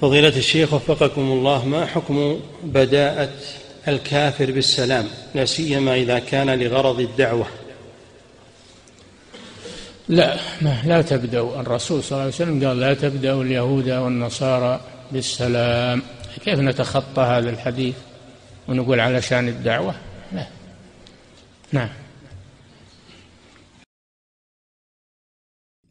فضيلة الشيخ وفقكم الله ما حكم بداءة الكافر بالسلام لا سيما إذا كان لغرض الدعوة لا ما لا تبدأوا الرسول صلى الله عليه وسلم قال لا تبدأوا اليهود والنصارى بالسلام كيف نتخطى هذا الحديث ونقول علشان الدعوة لا نعم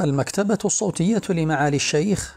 المكتبة الصوتية لمعالي الشيخ